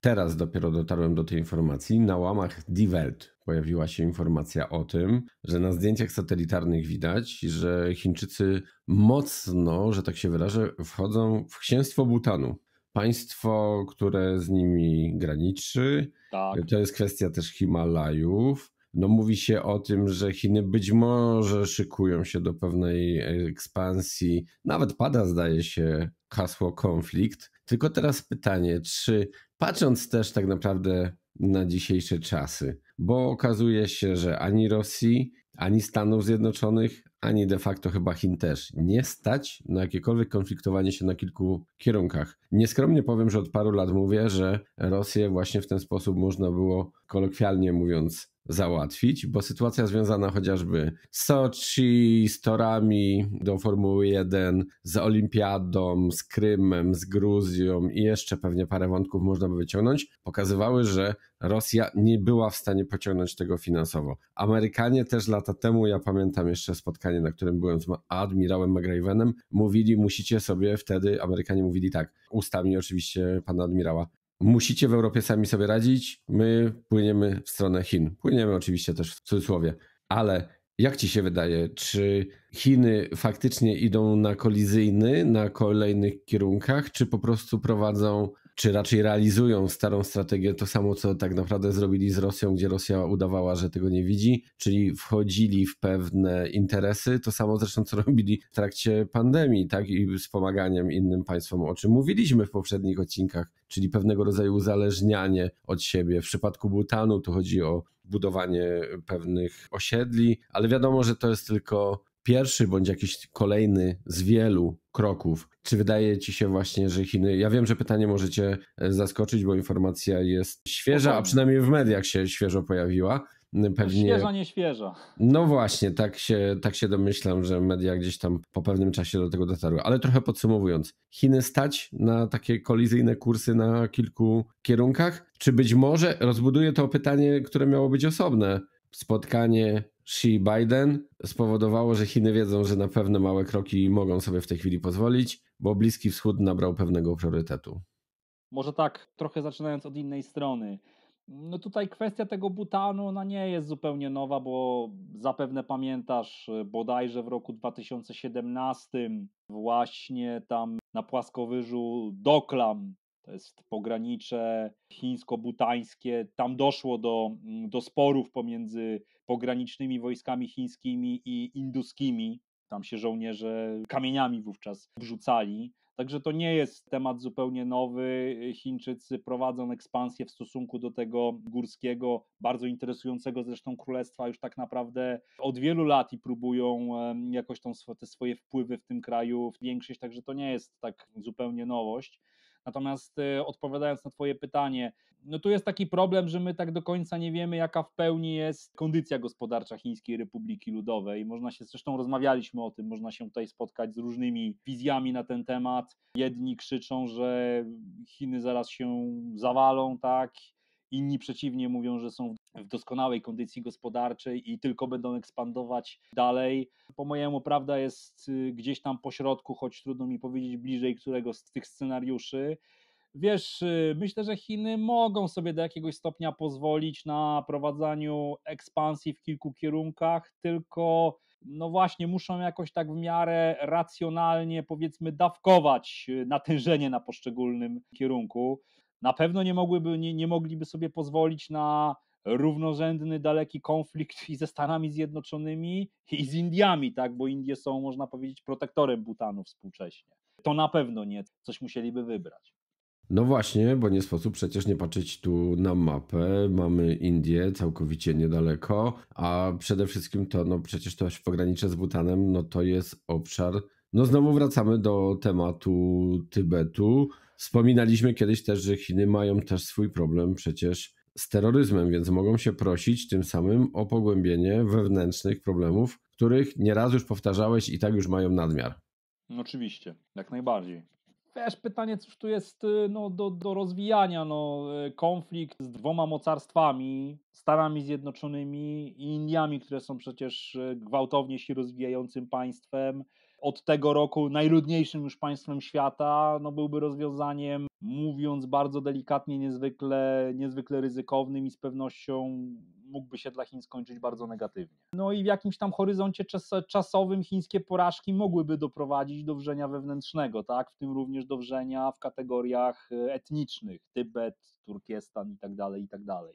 teraz dopiero dotarłem do tej informacji. Na łamach Die Welt pojawiła się informacja o tym, że na zdjęciach satelitarnych widać, że Chińczycy mocno, że tak się wyrażę, wchodzą w księstwo Butanu. Państwo, które z nimi graniczy. Tak. To jest kwestia też Himalajów no mówi się o tym, że Chiny być może szykują się do pewnej ekspansji. Nawet pada, zdaje się, hasło konflikt. Tylko teraz pytanie, czy patrząc też tak naprawdę na dzisiejsze czasy, bo okazuje się, że ani Rosji, ani Stanów Zjednoczonych, ani de facto chyba Chin też nie stać na jakiekolwiek konfliktowanie się na kilku kierunkach. Nieskromnie powiem, że od paru lat mówię, że Rosję właśnie w ten sposób można było kolokwialnie mówiąc załatwić, bo sytuacja związana chociażby z Soczi, z torami do Formuły 1, z Olimpiadą, z Krymem, z Gruzją i jeszcze pewnie parę wątków można by wyciągnąć, pokazywały, że Rosja nie była w stanie pociągnąć tego finansowo. Amerykanie też lata temu, ja pamiętam jeszcze spotkanie, na którym byłem z admirałem McRavenem, mówili, musicie sobie wtedy, Amerykanie mówili tak, ustami oczywiście pana admirała, musicie w Europie sami sobie radzić, my płyniemy w stronę Chin. Płyniemy oczywiście też w cudzysłowie, ale jak ci się wydaje, czy Chiny faktycznie idą na kolizyjny, na kolejnych kierunkach, czy po prostu prowadzą czy raczej realizują starą strategię, to samo co tak naprawdę zrobili z Rosją, gdzie Rosja udawała, że tego nie widzi, czyli wchodzili w pewne interesy, to samo zresztą co robili w trakcie pandemii, tak i z pomaganiem innym państwom, o czym mówiliśmy w poprzednich odcinkach, czyli pewnego rodzaju uzależnianie od siebie. W przypadku Butanu to chodzi o budowanie pewnych osiedli, ale wiadomo, że to jest tylko pierwszy bądź jakiś kolejny z wielu kroków. Czy wydaje ci się właśnie, że Chiny. Ja wiem, że pytanie możecie e, zaskoczyć, bo informacja jest świeża, a przynajmniej w mediach się świeżo pojawiła. Mm, no pewnie... Świeża, nie świeża. No właśnie, tak się, tak się domyślam, że media gdzieś tam po pewnym czasie do tego dotarły. Ale trochę podsumowując, Chiny stać na takie kolizyjne kursy na kilku kierunkach? Czy być może, rozbuduję to pytanie, które miało być osobne, spotkanie Xi Biden spowodowało, że Chiny wiedzą, że na pewne małe kroki mogą sobie w tej chwili pozwolić, bo Bliski Wschód nabrał pewnego priorytetu. Może tak, trochę zaczynając od innej strony. No tutaj kwestia tego Butanu, ona nie jest zupełnie nowa, bo zapewne pamiętasz e, bodajże w roku 2017 właśnie tam na płaskowyżu Doklam to jest pogranicze chińsko-butańskie. Tam doszło do, mm, do sporów pomiędzy pogranicznymi wojskami chińskimi i induskimi. Tam się żołnierze kamieniami wówczas wrzucali. Także to nie jest temat zupełnie nowy. Chińczycy prowadzą ekspansję w stosunku do tego górskiego, bardzo interesującego zresztą królestwa już tak naprawdę od wielu lat i próbują jakoś tą, te swoje wpływy w tym kraju zwiększyć. Także to nie jest tak zupełnie nowość. Natomiast y, odpowiadając na Twoje pytanie, no tu jest taki problem, że my tak do końca nie wiemy, jaka w pełni jest kondycja gospodarcza Chińskiej Republiki Ludowej. Można się, zresztą rozmawialiśmy o tym, można się tutaj spotkać z różnymi wizjami na ten temat. Jedni krzyczą, że Chiny zaraz się zawalą, tak, Inni przeciwnie mówią, że są w doskonałej kondycji gospodarczej i tylko będą ekspandować dalej. Po mojemu prawda jest y, gdzieś tam po środku, choć trudno mi powiedzieć bliżej którego z tych scenariuszy. Wiesz, y, myślę, że Chiny mogą sobie do jakiegoś stopnia pozwolić na prowadzeniu ekspansji w kilku kierunkach, tylko no właśnie muszą jakoś tak w miarę racjonalnie powiedzmy dawkować y, natężenie na poszczególnym kierunku na pewno nie, mogłyby, nie, nie mogliby sobie pozwolić na równorzędny, daleki konflikt i ze Stanami Zjednoczonymi i z Indiami, tak, bo Indie są, można powiedzieć, protektorem Butanu współcześnie. To na pewno nie, coś musieliby wybrać. No właśnie, bo nie sposób przecież nie patrzeć tu na mapę. Mamy Indię całkowicie niedaleko, a przede wszystkim to, no przecież to w pogranicze z Butanem, no to jest obszar. No znowu wracamy do tematu Tybetu Wspominaliśmy kiedyś też, że Chiny mają też swój problem przecież z terroryzmem, więc mogą się prosić tym samym o pogłębienie wewnętrznych problemów, których nieraz już powtarzałeś i tak już mają nadmiar. Oczywiście, jak najbardziej. Wiesz, pytanie, cóż tu jest y, no, do, do rozwijania? No, y, konflikt z dwoma mocarstwami, Stanami Zjednoczonymi i Indiami, które są przecież y, gwałtownie się rozwijającym państwem, od tego roku najludniejszym już państwem świata, no byłby rozwiązaniem, mówiąc bardzo delikatnie, niezwykle, niezwykle ryzykownym i z pewnością mógłby się dla Chin skończyć bardzo negatywnie. No i w jakimś tam horyzoncie czas, czasowym chińskie porażki mogłyby doprowadzić do wrzenia wewnętrznego, tak? W tym również do wrzenia w kategoriach e, etnicznych, Tybet, Turkestan i tak dalej, i tak dalej.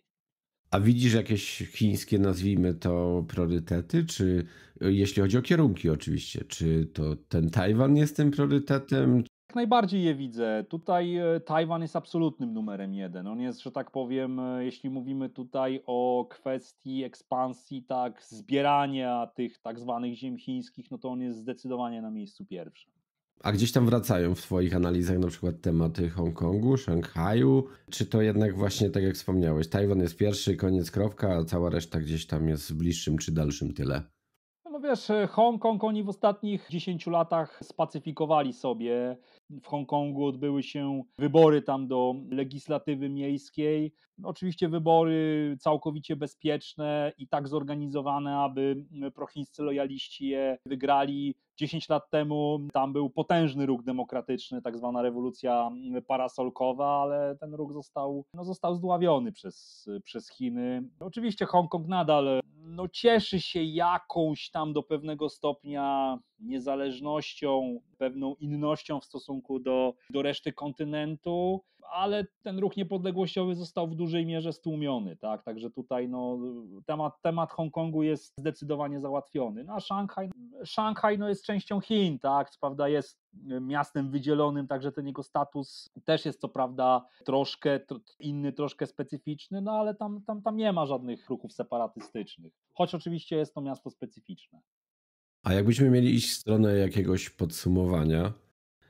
A widzisz jakieś chińskie, nazwijmy to, priorytety? Czy jeśli chodzi o kierunki, oczywiście, czy to ten Tajwan jest tym priorytetem? Jak najbardziej je widzę. Tutaj e, Tajwan jest absolutnym numerem jeden. On jest, że tak powiem, e, jeśli mówimy tutaj o kwestii ekspansji, tak, zbierania tych tak zwanych ziem chińskich, no to on jest zdecydowanie na miejscu pierwszym. A gdzieś tam wracają w Twoich analizach na przykład tematy Hongkongu, Szanghaju, czy to jednak właśnie tak jak wspomniałeś, Tajwan jest pierwszy, koniec kropka, a cała reszta gdzieś tam jest w bliższym czy dalszym tyle? No wiesz, Hongkong oni w ostatnich 10 latach spacyfikowali sobie. W Hongkongu odbyły się wybory tam do legislatywy miejskiej. No oczywiście wybory całkowicie bezpieczne i tak zorganizowane, aby prochińscy lojaliści je wygrali. 10 lat temu tam był potężny ruch demokratyczny, tak zwana rewolucja parasolkowa, ale ten ruch został, no, został zdławiony przez, przez Chiny. Oczywiście Hongkong nadal no, cieszy się jakąś tam do pewnego stopnia niezależnością, pewną innością w stosunku do, do reszty kontynentu, ale ten ruch niepodległościowy został w dużej mierze stłumiony, tak? Także tutaj no, temat, temat Hongkongu jest zdecydowanie załatwiony. No a Szanghaj, Szanghaj no, jest częścią Chin, tak? Co prawda jest miastem wydzielonym, także ten jego status też jest co prawda troszkę inny, troszkę specyficzny, no ale tam, tam, tam nie ma żadnych ruchów separatystycznych. Choć oczywiście jest to miasto specyficzne. A jakbyśmy mieli iść w stronę jakiegoś podsumowania,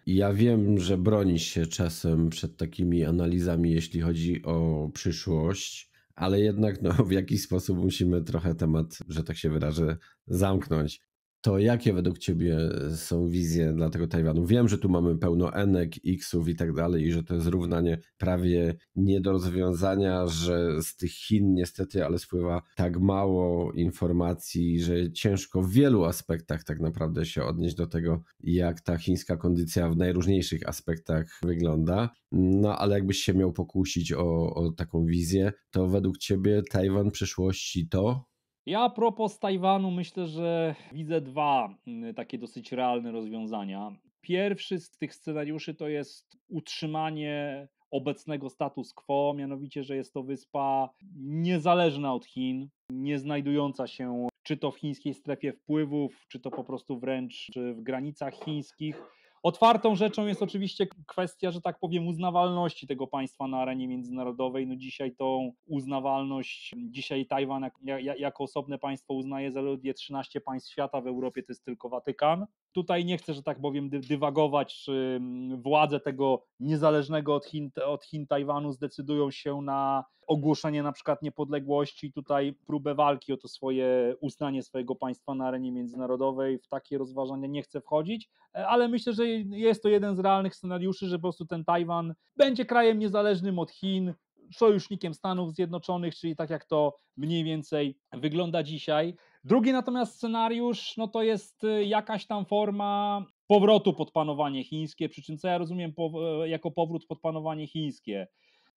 ja wiem, że broni się czasem przed takimi analizami, jeśli chodzi o przyszłość, ale jednak no, w jakiś sposób musimy trochę temat, że tak się wyrażę, zamknąć to jakie według Ciebie są wizje dla tego Tajwanu? Wiem, że tu mamy pełno enek, x-ów i tak dalej i że to jest równanie prawie nie do rozwiązania, że z tych Chin niestety, ale spływa tak mało informacji, że ciężko w wielu aspektach tak naprawdę się odnieść do tego, jak ta chińska kondycja w najróżniejszych aspektach wygląda. No ale jakbyś się miał pokusić o, o taką wizję, to według Ciebie Tajwan przyszłości to? Ja a propos Tajwanu myślę, że widzę dwa mm, takie dosyć realne rozwiązania. Pierwszy z tych scenariuszy to jest utrzymanie obecnego status quo, mianowicie, że jest to wyspa niezależna od Chin, nie znajdująca się czy to w chińskiej strefie wpływów, czy to po prostu wręcz w granicach chińskich Otwartą rzeczą jest oczywiście kwestia, że tak powiem, uznawalności tego państwa na arenie międzynarodowej. No dzisiaj tą uznawalność, dzisiaj Tajwan jako osobne państwo uznaje zaledwie 13 państw świata, w Europie to jest tylko Watykan. Tutaj nie chcę, że tak powiem, dywagować, czy mm, władze tego niezależnego od Chin, od Chin Tajwanu zdecydują się na ogłoszenie na przykład niepodległości, tutaj próbę walki o to swoje uznanie swojego państwa na arenie międzynarodowej. W takie rozważania nie chcę wchodzić, e, ale myślę, że jest to jeden z realnych scenariuszy, że po prostu ten Tajwan będzie krajem niezależnym od Chin, sojusznikiem Stanów Zjednoczonych, czyli tak jak to mniej więcej wygląda dzisiaj. Drugi natomiast scenariusz, no to jest y, jakaś tam forma powrotu pod panowanie chińskie, przy czym co ja rozumiem e, jako powrót pod panowanie chińskie.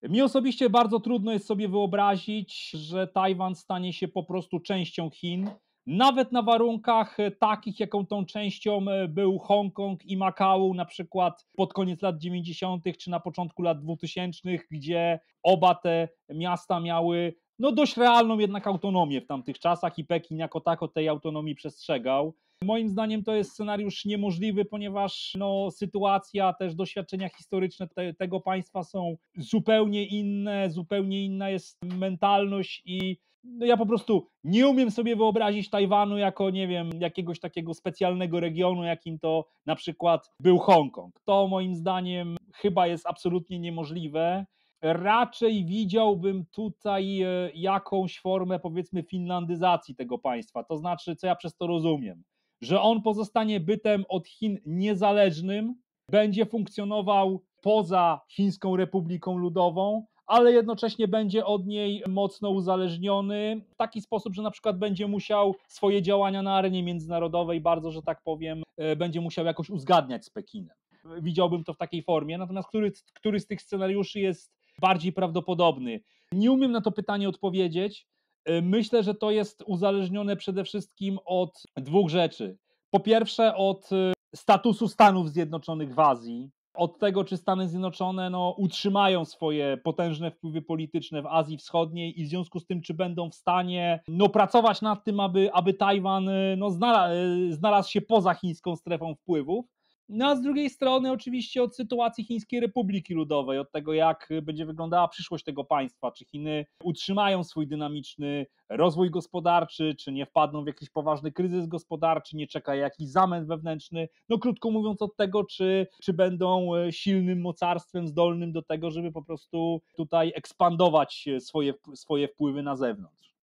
Mi osobiście bardzo trudno jest sobie wyobrazić, że Tajwan stanie się po prostu częścią Chin, nawet na warunkach e, takich, jaką tą częścią e, był Hongkong i Makao, na przykład pod koniec lat 90. czy na początku lat 2000, gdzie oba te miasta miały no dość realną jednak autonomię w tamtych czasach i Pekin jako tako tej autonomii przestrzegał. Moim zdaniem to jest scenariusz niemożliwy, ponieważ no, sytuacja, też doświadczenia historyczne te, tego państwa są zupełnie inne, zupełnie inna jest mentalność i no, ja po prostu nie umiem sobie wyobrazić Tajwanu jako, nie wiem, jakiegoś takiego specjalnego regionu, jakim to na przykład był Hongkong. To moim zdaniem chyba jest absolutnie niemożliwe. Raczej widziałbym tutaj e, jakąś formę, powiedzmy, finlandyzacji tego państwa. To znaczy, co ja przez to rozumiem, że on pozostanie bytem od Chin niezależnym, będzie funkcjonował poza Chińską Republiką Ludową, ale jednocześnie będzie od niej mocno uzależniony w taki sposób, że na przykład będzie musiał swoje działania na arenie międzynarodowej bardzo, że tak powiem, e, będzie musiał jakoś uzgadniać z Pekinem. Widziałbym to w takiej formie, natomiast który, który z tych scenariuszy jest bardziej prawdopodobny? Nie umiem na to pytanie odpowiedzieć. Y, myślę, że to jest uzależnione przede wszystkim od dwóch rzeczy. Po pierwsze, od y, statusu Stanów Zjednoczonych w Azji, od tego, czy Stany Zjednoczone no, utrzymają swoje potężne wpływy polityczne w Azji Wschodniej i w związku z tym, czy będą w stanie no, pracować nad tym, aby, aby Tajwan y, no, znalazł, znalazł się poza chińską strefą wpływów. No a z drugiej strony oczywiście od sytuacji Chińskiej Republiki Ludowej, od tego jak będzie wyglądała przyszłość tego państwa, czy Chiny utrzymają swój dynamiczny rozwój gospodarczy, czy nie wpadną w jakiś poważny kryzys gospodarczy, nie czeka jakiś zamęt wewnętrzny, no krótko mówiąc od tego, czy, czy będą e, silnym mocarstwem zdolnym do tego, żeby po prostu tutaj ekspandować swoje, swoje wpływy na zewnątrz.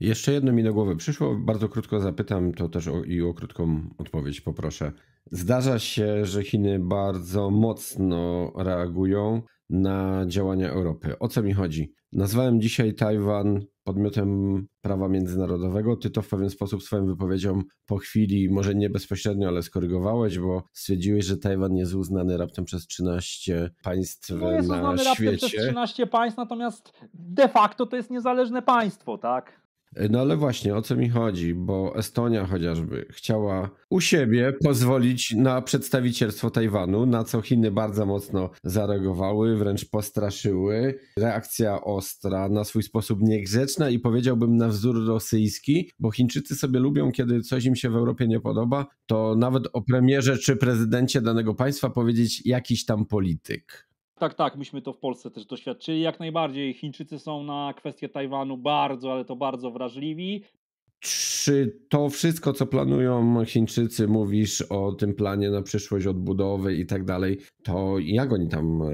Jeszcze jedno mi do głowy przyszło, bardzo krótko zapytam, to też o, i o krótką odpowiedź poproszę. Zdarza się, że Chiny bardzo mocno reagują na działania Europy. O co mi chodzi? Nazwałem dzisiaj Tajwan podmiotem prawa międzynarodowego. Ty to w pewien sposób swoją wypowiedzią po chwili, może nie bezpośrednio, ale skorygowałeś, bo stwierdziłeś, że Tajwan jest uznany raptem przez 13 państw no jest na uznany Raptem przez 13 państw, natomiast de facto to jest niezależne państwo, tak? E, no ale właśnie, o co mi chodzi? Bo Estonia chociażby chciała u siebie pozwolić na przedstawicielstwo Tajwanu, na co Chiny bardzo mocno zareagowały, wręcz postraszyły. Reakcja ostra, na swój sposób niegrzeczna i powiedziałbym na wzór rosyjski, bo Chińczycy sobie lubią, kiedy coś im się w Europie nie podoba, to nawet o premierze czy prezydencie danego państwa powiedzieć jakiś tam polityk. Tak, tak, myśmy to w Polsce też doświadczyli jak najbardziej. Chińczycy są na kwestię Tajwanu bardzo, ale to bardzo wrażliwi. Czy to wszystko, co planują Chińczycy, mówisz o tym planie na przyszłość odbudowy i tak dalej, to jak oni tam, e,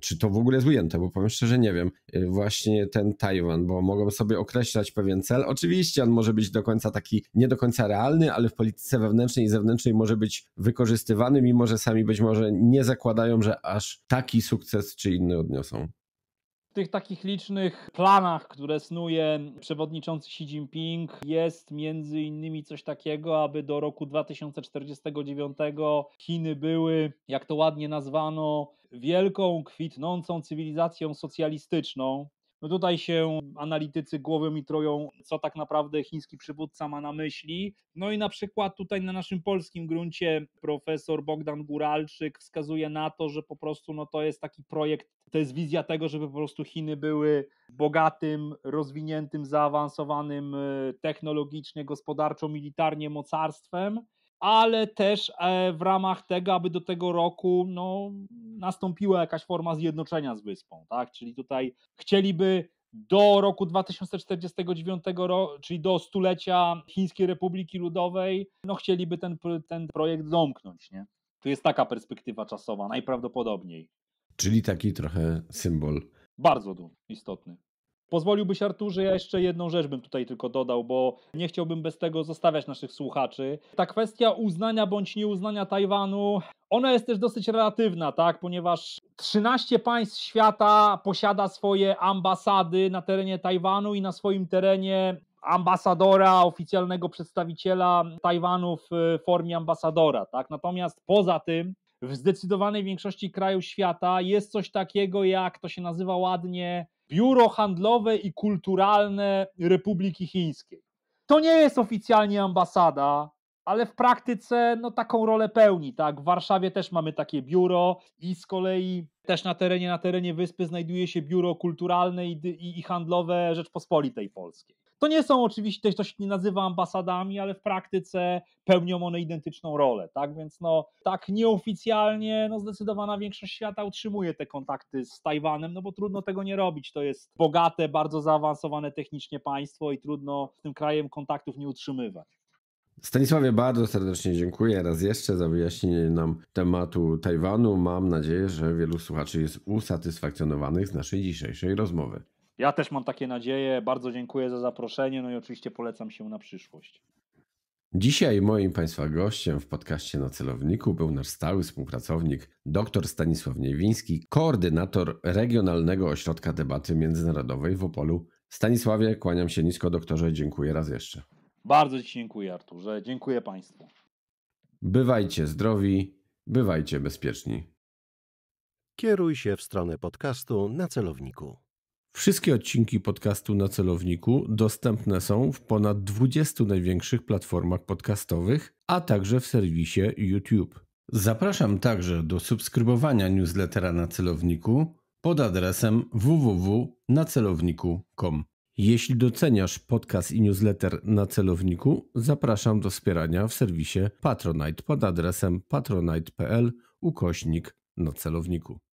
czy to w ogóle jest ujęte, bo powiem szczerze, nie wiem, e, właśnie ten Tajwan, bo mogą sobie określać pewien cel. Oczywiście on może być do końca taki, nie do końca realny, ale w polityce wewnętrznej i zewnętrznej może być wykorzystywany, mimo że sami być może nie zakładają, że aż taki sukces czy inny odniosą tych takich licznych planach, które snuje przewodniczący Xi Jinping, jest między innymi coś takiego, aby do roku 2049 Chiny były, jak to ładnie nazwano, wielką, kwitnącą cywilizacją socjalistyczną. No tutaj się analitycy głową i troją, co tak naprawdę chiński przywódca ma na myśli. No i na przykład tutaj na naszym polskim gruncie profesor Bogdan Guralczyk wskazuje na to, że po prostu no to jest taki projekt, to jest wizja tego, żeby po prostu Chiny były bogatym, rozwiniętym, zaawansowanym e, technologicznie, gospodarczo, militarnie mocarstwem ale też e, w ramach tego, aby do tego roku no, nastąpiła jakaś forma zjednoczenia z wyspą, tak? Czyli tutaj chcieliby do roku 2049, czyli do stulecia Chińskiej Republiki Ludowej, no chcieliby ten, ten projekt domknąć, nie? Tu jest taka perspektywa czasowa, najprawdopodobniej. Czyli taki trochę symbol. Bardzo istotny. Pozwoliłbyś Arturze, ja jeszcze jedną rzecz bym tutaj tylko dodał, bo nie chciałbym bez tego zostawiać naszych słuchaczy. Ta kwestia uznania bądź nieuznania Tajwanu, ona jest też dosyć relatywna, tak, ponieważ 13 państw świata posiada swoje ambasady na terenie Tajwanu i na swoim terenie ambasadora, oficjalnego przedstawiciela Tajwanu w e, formie ambasadora, tak? Natomiast poza tym w zdecydowanej większości krajów świata jest coś takiego jak to się nazywa ładnie Biuro Handlowe i Kulturalne Republiki Chińskiej. To nie jest oficjalnie ambasada ale w praktyce no, taką rolę pełni. Tak? W Warszawie też mamy takie biuro i z kolei też na terenie, na terenie wyspy znajduje się biuro kulturalne i, i, i handlowe Rzeczpospolitej Polskiej. To nie są oczywiście, to się nie nazywa ambasadami, ale w praktyce pełnią one identyczną rolę, tak? Więc no, tak nieoficjalnie no, zdecydowana większość świata utrzymuje te kontakty z Tajwanem, no bo trudno tego nie robić. To jest bogate, bardzo zaawansowane technicznie państwo i trudno z tym krajem kontaktów nie utrzymywać. Stanisławie, bardzo serdecznie dziękuję raz jeszcze za wyjaśnienie nam tematu Tajwanu. Mam nadzieję, że wielu słuchaczy jest usatysfakcjonowanych z naszej dzisiejszej rozmowy. Ja też mam takie nadzieje. Bardzo dziękuję za zaproszenie, no i oczywiście polecam się na przyszłość. Dzisiaj moim Państwa gościem w podcaście na celowniku był nasz stały współpracownik dr Stanisław Niewiński, koordynator Regionalnego Ośrodka Debaty Międzynarodowej w Opolu. Stanisławie, kłaniam się nisko, doktorze, dziękuję raz jeszcze. Bardzo Ci dziękuję, Arturze. Dziękuję Państwu. Bywajcie zdrowi, bywajcie bezpieczni. Kieruj się w stronę podcastu na celowniku. Wszystkie odcinki podcastu na celowniku dostępne są w ponad 20 największych platformach podcastowych, a także w serwisie YouTube. Zapraszam także do subskrybowania newslettera na celowniku pod adresem www.nacelowniku.com. Jeśli doceniasz podcast i newsletter na celowniku, zapraszam do wspierania w serwisie Patronite pod adresem patronite.pl ukośnik na celowniku.